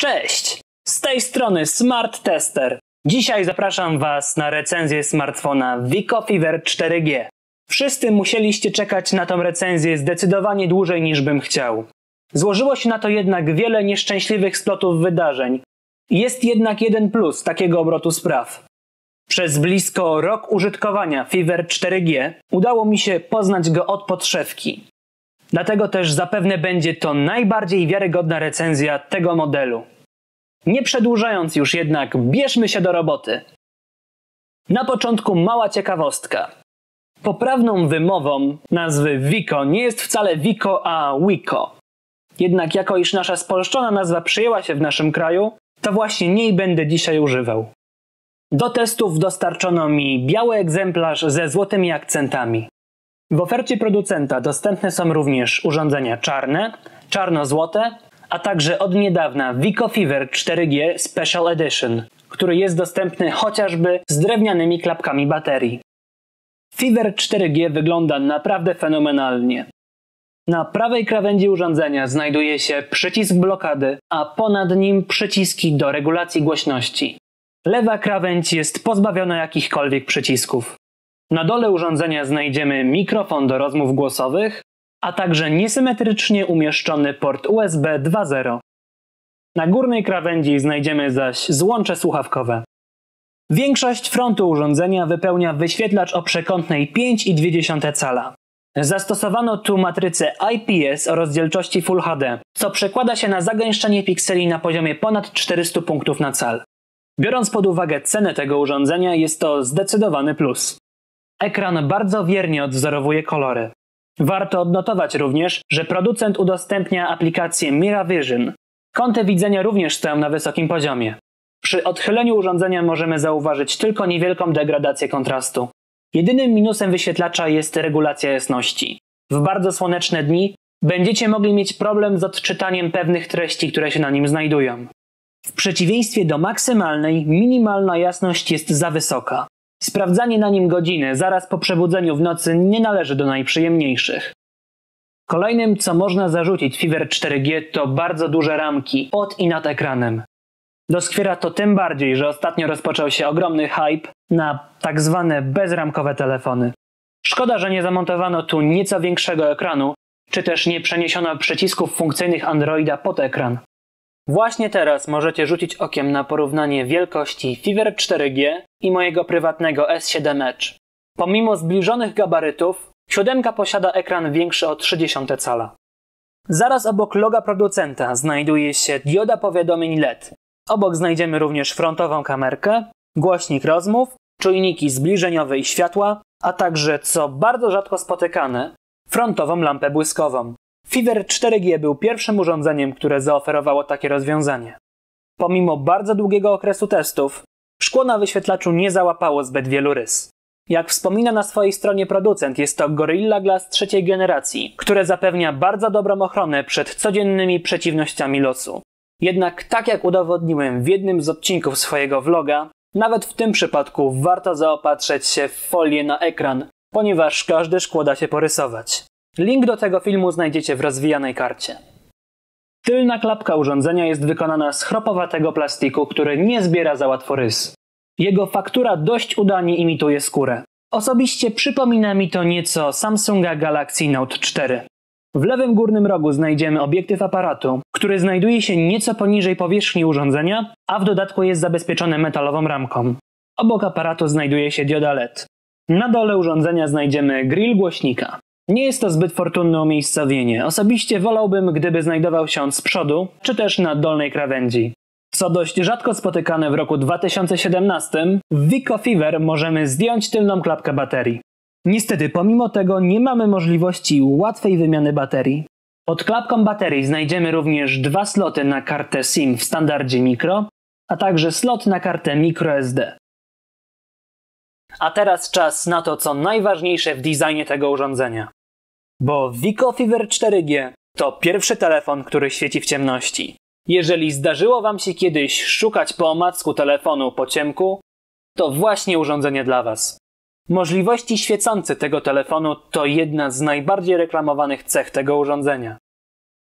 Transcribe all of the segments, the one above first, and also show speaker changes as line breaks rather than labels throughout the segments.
Cześć! Z tej strony Smart Tester. Dzisiaj zapraszam Was na recenzję smartfona Vico Fever 4G. Wszyscy musieliście czekać na tą recenzję zdecydowanie dłużej niż bym chciał. Złożyło się na to jednak wiele nieszczęśliwych splotów wydarzeń. Jest jednak jeden plus takiego obrotu spraw. Przez blisko rok użytkowania Fever 4G udało mi się poznać go od podszewki. Dlatego też zapewne będzie to najbardziej wiarygodna recenzja tego modelu. Nie przedłużając już jednak, bierzmy się do roboty. Na początku mała ciekawostka. Poprawną wymową nazwy Wiko nie jest wcale Wiko, a Wiko. Jednak jako iż nasza spolszczona nazwa przyjęła się w naszym kraju, to właśnie niej będę dzisiaj używał. Do testów dostarczono mi biały egzemplarz ze złotymi akcentami. W ofercie producenta dostępne są również urządzenia czarne, czarno-złote, a także od niedawna Vico Fever 4G Special Edition, który jest dostępny chociażby z drewnianymi klapkami baterii. Fever 4G wygląda naprawdę fenomenalnie. Na prawej krawędzi urządzenia znajduje się przycisk blokady, a ponad nim przyciski do regulacji głośności. Lewa krawędź jest pozbawiona jakichkolwiek przycisków. Na dole urządzenia znajdziemy mikrofon do rozmów głosowych, a także niesymetrycznie umieszczony port USB 2.0. Na górnej krawędzi znajdziemy zaś złącze słuchawkowe. Większość frontu urządzenia wypełnia wyświetlacz o przekątnej 5,2 cala. Zastosowano tu matrycę IPS o rozdzielczości Full HD, co przekłada się na zagęszczenie pikseli na poziomie ponad 400 punktów na cal. Biorąc pod uwagę cenę tego urządzenia, jest to zdecydowany plus. Ekran bardzo wiernie odwzorowuje kolory. Warto odnotować również, że producent udostępnia aplikację MiraVision. Kąty widzenia również stoją na wysokim poziomie. Przy odchyleniu urządzenia możemy zauważyć tylko niewielką degradację kontrastu. Jedynym minusem wyświetlacza jest regulacja jasności. W bardzo słoneczne dni będziecie mogli mieć problem z odczytaniem pewnych treści, które się na nim znajdują. W przeciwieństwie do maksymalnej, minimalna jasność jest za wysoka. Sprawdzanie na nim godziny zaraz po przebudzeniu w nocy nie należy do najprzyjemniejszych. Kolejnym, co można zarzucić Fever 4G, to bardzo duże ramki pod i nad ekranem. Doskwiera to tym bardziej, że ostatnio rozpoczął się ogromny hype na tak zwane bezramkowe telefony. Szkoda, że nie zamontowano tu nieco większego ekranu, czy też nie przeniesiono przycisków funkcyjnych Androida pod ekran. Właśnie teraz możecie rzucić okiem na porównanie wielkości Fever 4G i mojego prywatnego S7 Edge. Pomimo zbliżonych gabarytów, siódemka posiada ekran większy o 30 cala. Zaraz obok loga producenta znajduje się dioda powiadomień LED. Obok znajdziemy również frontową kamerkę, głośnik rozmów, czujniki zbliżeniowe i światła, a także, co bardzo rzadko spotykane, frontową lampę błyskową. Fever 4G był pierwszym urządzeniem, które zaoferowało takie rozwiązanie. Pomimo bardzo długiego okresu testów, szkło na wyświetlaczu nie załapało zbyt wielu rys. Jak wspomina na swojej stronie producent, jest to Gorilla Glass trzeciej generacji, które zapewnia bardzo dobrą ochronę przed codziennymi przeciwnościami losu. Jednak tak jak udowodniłem w jednym z odcinków swojego vloga, nawet w tym przypadku warto zaopatrzyć się w folię na ekran, ponieważ każde szkło da się porysować. Link do tego filmu znajdziecie w rozwijanej karcie. Tylna klapka urządzenia jest wykonana z chropowatego plastiku, który nie zbiera za łatwo rys. Jego faktura dość udanie imituje skórę. Osobiście przypomina mi to nieco Samsunga Galaxy Note 4. W lewym górnym rogu znajdziemy obiektyw aparatu, który znajduje się nieco poniżej powierzchni urządzenia, a w dodatku jest zabezpieczony metalową ramką. Obok aparatu znajduje się dioda LED. Na dole urządzenia znajdziemy grill głośnika. Nie jest to zbyt fortunne umiejscowienie. Osobiście wolałbym, gdyby znajdował się on z przodu, czy też na dolnej krawędzi. Co dość rzadko spotykane w roku 2017, w Vico Fever możemy zdjąć tylną klapkę baterii. Niestety, pomimo tego nie mamy możliwości łatwej wymiany baterii. Pod klapką baterii znajdziemy również dwa sloty na kartę SIM w standardzie mikro, a także slot na kartę microSD. A teraz czas na to, co najważniejsze w designie tego urządzenia. Bo Vico Fever 4G to pierwszy telefon, który świeci w ciemności. Jeżeli zdarzyło Wam się kiedyś szukać po omacku telefonu po ciemku, to właśnie urządzenie dla Was. Możliwości świecące tego telefonu to jedna z najbardziej reklamowanych cech tego urządzenia.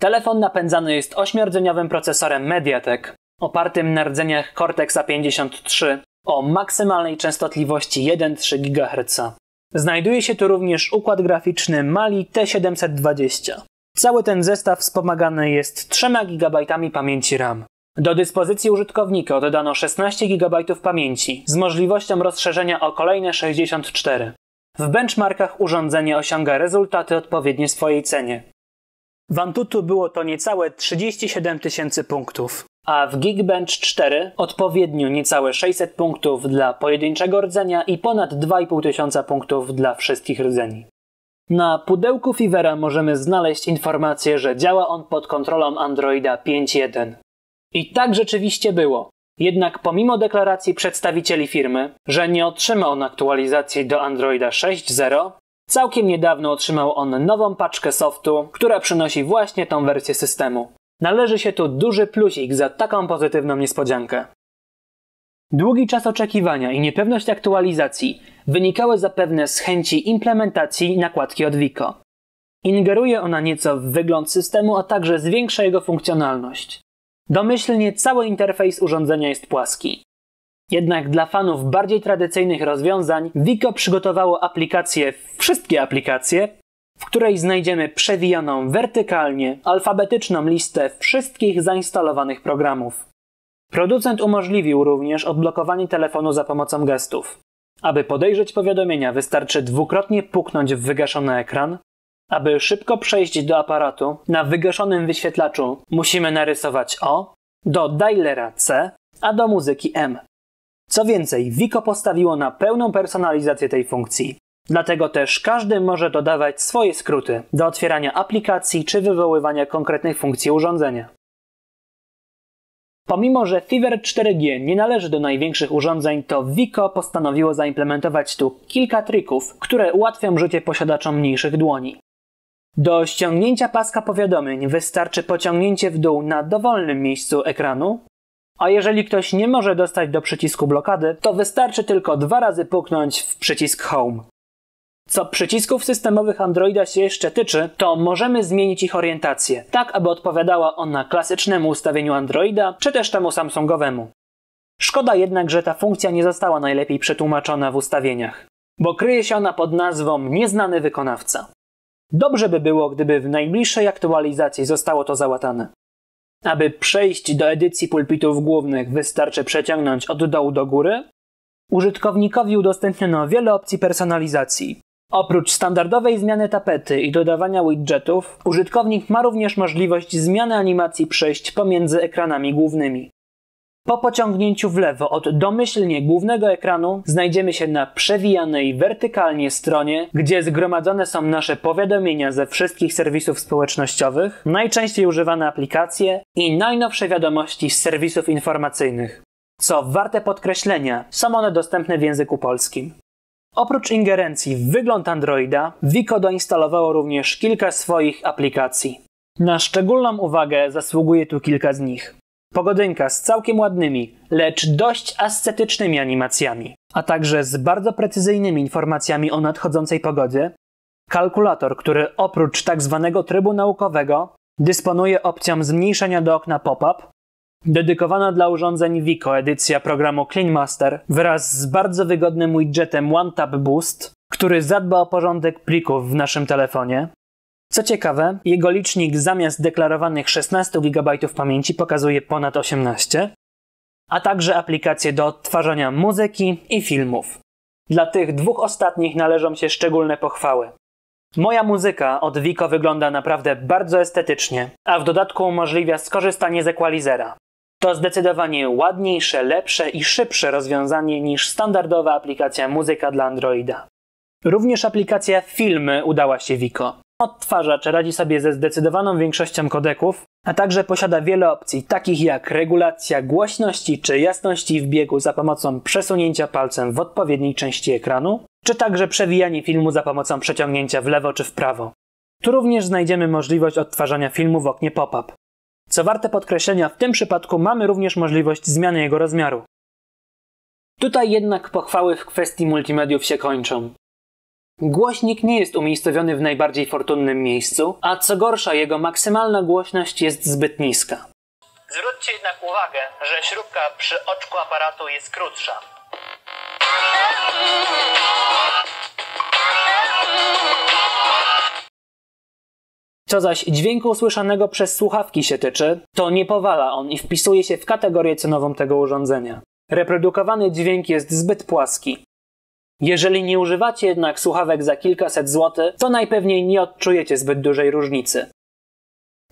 Telefon napędzany jest ośmiordzeniowym procesorem Mediatek, opartym na rdzeniach Cortex A53 o maksymalnej częstotliwości 1,3 GHz. Znajduje się tu również układ graficzny Mali T720. Cały ten zestaw wspomagany jest 3 GB pamięci RAM. Do dyspozycji użytkownika dodano 16 GB pamięci z możliwością rozszerzenia o kolejne 64. W benchmarkach urządzenie osiąga rezultaty odpowiednie swojej cenie. W antutu było to niecałe 37 tysięcy punktów a w Geekbench 4 odpowiednio niecałe 600 punktów dla pojedynczego rdzenia i ponad 2500 punktów dla wszystkich rdzeni. Na pudełku Fivera możemy znaleźć informację, że działa on pod kontrolą Androida 5.1. I tak rzeczywiście było. Jednak pomimo deklaracji przedstawicieli firmy, że nie otrzyma on aktualizacji do Androida 6.0, całkiem niedawno otrzymał on nową paczkę softu, która przynosi właśnie tą wersję systemu. Należy się tu duży plusik za taką pozytywną niespodziankę. Długi czas oczekiwania i niepewność aktualizacji wynikały zapewne z chęci implementacji nakładki od Vico. Ingeruje ona nieco w wygląd systemu, a także zwiększa jego funkcjonalność. Domyślnie cały interfejs urządzenia jest płaski. Jednak dla fanów bardziej tradycyjnych rozwiązań Vico przygotowało aplikacje, wszystkie aplikacje, w której znajdziemy przewijaną wertykalnie alfabetyczną listę wszystkich zainstalowanych programów. Producent umożliwił również odblokowanie telefonu za pomocą gestów. Aby podejrzeć powiadomienia, wystarczy dwukrotnie puknąć w wygaszony ekran. Aby szybko przejść do aparatu, na wygaszonym wyświetlaczu musimy narysować O, do dialera C, a do muzyki M. Co więcej, Wiko postawiło na pełną personalizację tej funkcji. Dlatego też każdy może dodawać swoje skróty do otwierania aplikacji czy wywoływania konkretnych funkcji urządzenia. Pomimo, że Fever 4G nie należy do największych urządzeń, to Vico postanowiło zaimplementować tu kilka trików, które ułatwią życie posiadaczom mniejszych dłoni. Do ściągnięcia paska powiadomień wystarczy pociągnięcie w dół na dowolnym miejscu ekranu, a jeżeli ktoś nie może dostać do przycisku blokady, to wystarczy tylko dwa razy puknąć w przycisk Home. Co przycisków systemowych Androida się jeszcze tyczy, to możemy zmienić ich orientację, tak aby odpowiadała ona klasycznemu ustawieniu Androida, czy też temu Samsungowemu. Szkoda jednak, że ta funkcja nie została najlepiej przetłumaczona w ustawieniach, bo kryje się ona pod nazwą Nieznany wykonawca. Dobrze by było, gdyby w najbliższej aktualizacji zostało to załatane. Aby przejść do edycji pulpitów głównych, wystarczy przeciągnąć od dołu do góry. Użytkownikowi udostępniono wiele opcji personalizacji, Oprócz standardowej zmiany tapety i dodawania widgetów, użytkownik ma również możliwość zmiany animacji przejść pomiędzy ekranami głównymi. Po pociągnięciu w lewo od domyślnie głównego ekranu znajdziemy się na przewijanej wertykalnie stronie, gdzie zgromadzone są nasze powiadomienia ze wszystkich serwisów społecznościowych, najczęściej używane aplikacje i najnowsze wiadomości z serwisów informacyjnych. Co warte podkreślenia, są one dostępne w języku polskim. Oprócz ingerencji w wygląd Androida, Vico doinstalowało również kilka swoich aplikacji. Na szczególną uwagę zasługuje tu kilka z nich. Pogodynka z całkiem ładnymi, lecz dość ascetycznymi animacjami, a także z bardzo precyzyjnymi informacjami o nadchodzącej pogodzie, kalkulator, który oprócz tak zwanego trybu naukowego dysponuje opcją zmniejszenia do okna pop-up, Dedykowana dla urządzeń Vico edycja programu CleanMaster wraz z bardzo wygodnym widgetem OneTap Boost, który zadba o porządek plików w naszym telefonie. Co ciekawe, jego licznik zamiast deklarowanych 16 GB pamięci pokazuje ponad 18, a także aplikacje do odtwarzania muzyki i filmów. Dla tych dwóch ostatnich należą się szczególne pochwały. Moja muzyka od Vico wygląda naprawdę bardzo estetycznie, a w dodatku umożliwia skorzystanie z equalizera. To zdecydowanie ładniejsze, lepsze i szybsze rozwiązanie niż standardowa aplikacja muzyka dla Androida. Również aplikacja filmy udała się Wiko. Odtwarzacz radzi sobie ze zdecydowaną większością kodeków, a także posiada wiele opcji, takich jak regulacja głośności czy jasności w biegu za pomocą przesunięcia palcem w odpowiedniej części ekranu, czy także przewijanie filmu za pomocą przeciągnięcia w lewo czy w prawo. Tu również znajdziemy możliwość odtwarzania filmu w oknie pop-up. Co warte podkreślenia, w tym przypadku mamy również możliwość zmiany jego rozmiaru. Tutaj jednak pochwały w kwestii multimediów się kończą. Głośnik nie jest umiejscowiony w najbardziej fortunnym miejscu, a co gorsza, jego maksymalna głośność jest zbyt niska. Zwróćcie jednak uwagę, że śrubka przy oczku aparatu jest krótsza. Co zaś dźwięku usłyszanego przez słuchawki się tyczy, to nie powala on i wpisuje się w kategorię cenową tego urządzenia. Reprodukowany dźwięk jest zbyt płaski. Jeżeli nie używacie jednak słuchawek za kilkaset złotych, to najpewniej nie odczujecie zbyt dużej różnicy.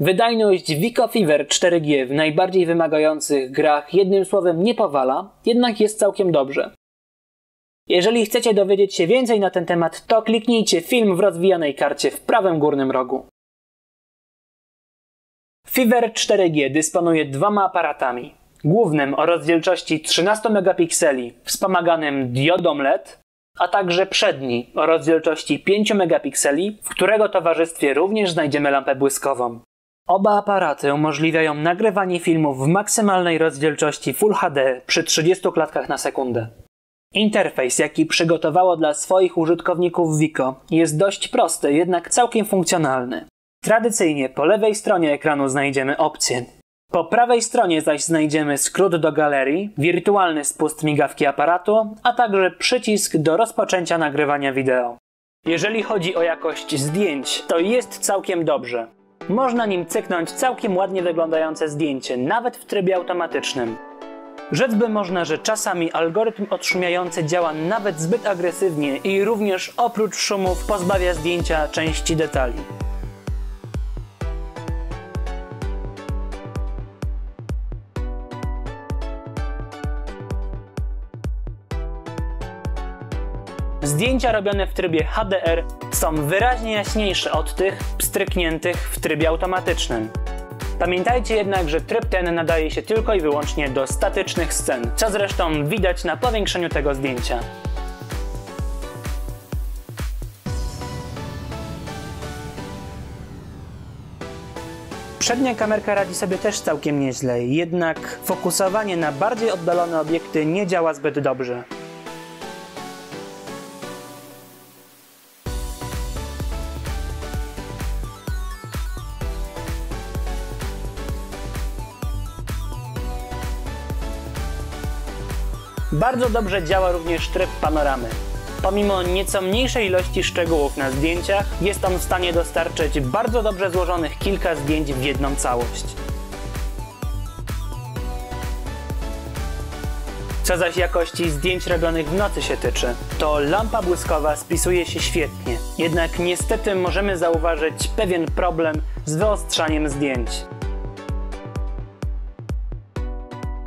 Wydajność Vico Fever 4G w najbardziej wymagających grach jednym słowem nie powala, jednak jest całkiem dobrze. Jeżeli chcecie dowiedzieć się więcej na ten temat, to kliknijcie film w rozwijanej karcie w prawym górnym rogu. Fever 4G dysponuje dwoma aparatami. Głównym o rozdzielczości 13 megapikseli, wspomaganym diodą LED, a także przedni o rozdzielczości 5 megapikseli, w którego towarzystwie również znajdziemy lampę błyskową. Oba aparaty umożliwiają nagrywanie filmów w maksymalnej rozdzielczości Full HD przy 30 klatkach na sekundę. Interfejs, jaki przygotowało dla swoich użytkowników Vico, jest dość prosty, jednak całkiem funkcjonalny. Tradycyjnie po lewej stronie ekranu znajdziemy opcje. Po prawej stronie zaś znajdziemy skrót do galerii, wirtualny spust migawki aparatu, a także przycisk do rozpoczęcia nagrywania wideo. Jeżeli chodzi o jakość zdjęć, to jest całkiem dobrze. Można nim cyknąć całkiem ładnie wyglądające zdjęcie, nawet w trybie automatycznym. Rzec by można, że czasami algorytm odszumiający działa nawet zbyt agresywnie i również oprócz szumów pozbawia zdjęcia części detali. zdjęcia robione w trybie HDR są wyraźnie jaśniejsze od tych pstrykniętych w trybie automatycznym. Pamiętajcie jednak, że tryb ten nadaje się tylko i wyłącznie do statycznych scen, co zresztą widać na powiększeniu tego zdjęcia. Przednia kamerka radzi sobie też całkiem nieźle, jednak fokusowanie na bardziej oddalone obiekty nie działa zbyt dobrze. Bardzo dobrze działa również tryb panoramy. Pomimo nieco mniejszej ilości szczegółów na zdjęciach, jest on w stanie dostarczyć bardzo dobrze złożonych kilka zdjęć w jedną całość. Co zaś jakości zdjęć robionych w nocy się tyczy, to lampa błyskowa spisuje się świetnie, jednak niestety możemy zauważyć pewien problem z wyostrzaniem zdjęć.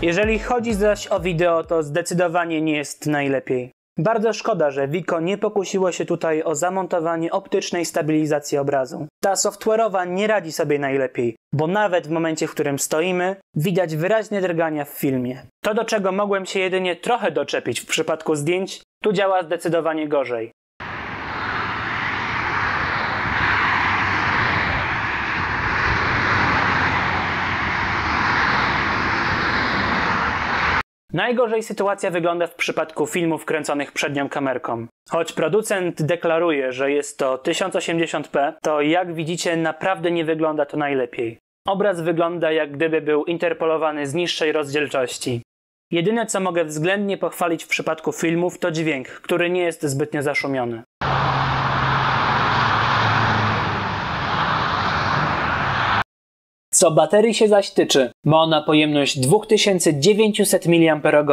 Jeżeli chodzi zaś o wideo, to zdecydowanie nie jest najlepiej. Bardzo szkoda, że Vico nie pokusiło się tutaj o zamontowanie optycznej stabilizacji obrazu. Ta software'owa nie radzi sobie najlepiej, bo nawet w momencie, w którym stoimy, widać wyraźne drgania w filmie. To, do czego mogłem się jedynie trochę doczepić w przypadku zdjęć, tu działa zdecydowanie gorzej. Najgorzej sytuacja wygląda w przypadku filmów kręconych przednią kamerką. Choć producent deklaruje, że jest to 1080p, to jak widzicie naprawdę nie wygląda to najlepiej. Obraz wygląda jak gdyby był interpolowany z niższej rozdzielczości. Jedyne co mogę względnie pochwalić w przypadku filmów to dźwięk, który nie jest zbytnio zaszumiony. Co baterii się zaś tyczy, ma ona pojemność 2900 mAh.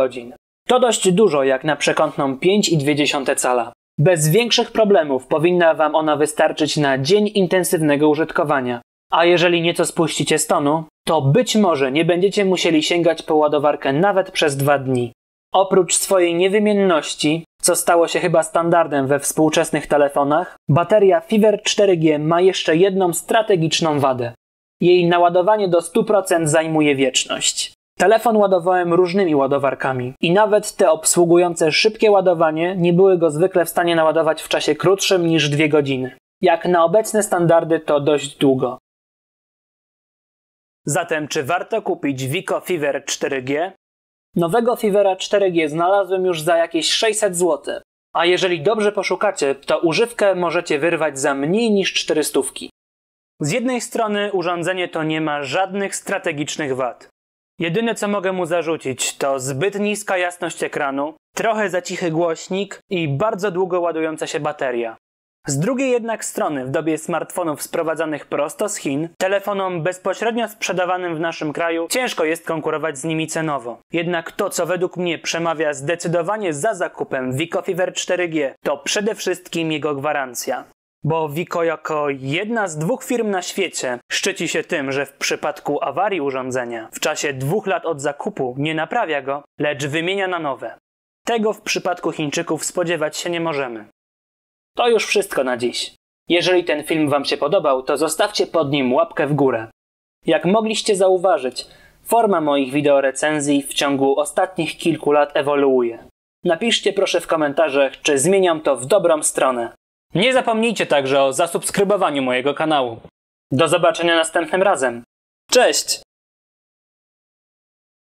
To dość dużo jak na przekątną 5,2 cala. Bez większych problemów powinna Wam ona wystarczyć na dzień intensywnego użytkowania. A jeżeli nieco spuścicie z tonu, to być może nie będziecie musieli sięgać po ładowarkę nawet przez dwa dni. Oprócz swojej niewymienności, co stało się chyba standardem we współczesnych telefonach, bateria Fever 4G ma jeszcze jedną strategiczną wadę. Jej naładowanie do 100% zajmuje wieczność. Telefon ładowałem różnymi ładowarkami i nawet te obsługujące szybkie ładowanie nie były go zwykle w stanie naładować w czasie krótszym niż 2 godziny. Jak na obecne standardy to dość długo. Zatem czy warto kupić Vico Fever 4G? Nowego Fevera 4G znalazłem już za jakieś 600 zł, a jeżeli dobrze poszukacie, to używkę możecie wyrwać za mniej niż 400. Z jednej strony urządzenie to nie ma żadnych strategicznych wad. Jedyne co mogę mu zarzucić to zbyt niska jasność ekranu, trochę za cichy głośnik i bardzo długo ładująca się bateria. Z drugiej jednak strony, w dobie smartfonów sprowadzanych prosto z Chin, telefonom bezpośrednio sprzedawanym w naszym kraju, ciężko jest konkurować z nimi cenowo. Jednak to, co według mnie przemawia zdecydowanie za zakupem Vico Fever 4G, to przede wszystkim jego gwarancja bo Wiko jako jedna z dwóch firm na świecie szczyci się tym, że w przypadku awarii urządzenia w czasie dwóch lat od zakupu nie naprawia go, lecz wymienia na nowe. Tego w przypadku Chińczyków spodziewać się nie możemy. To już wszystko na dziś. Jeżeli ten film Wam się podobał, to zostawcie pod nim łapkę w górę. Jak mogliście zauważyć, forma moich wideorecenzji w ciągu ostatnich kilku lat ewoluuje. Napiszcie proszę w komentarzach, czy zmieniam to w dobrą stronę. Nie zapomnijcie także o zasubskrybowaniu mojego kanału. Do zobaczenia następnym razem. Cześć!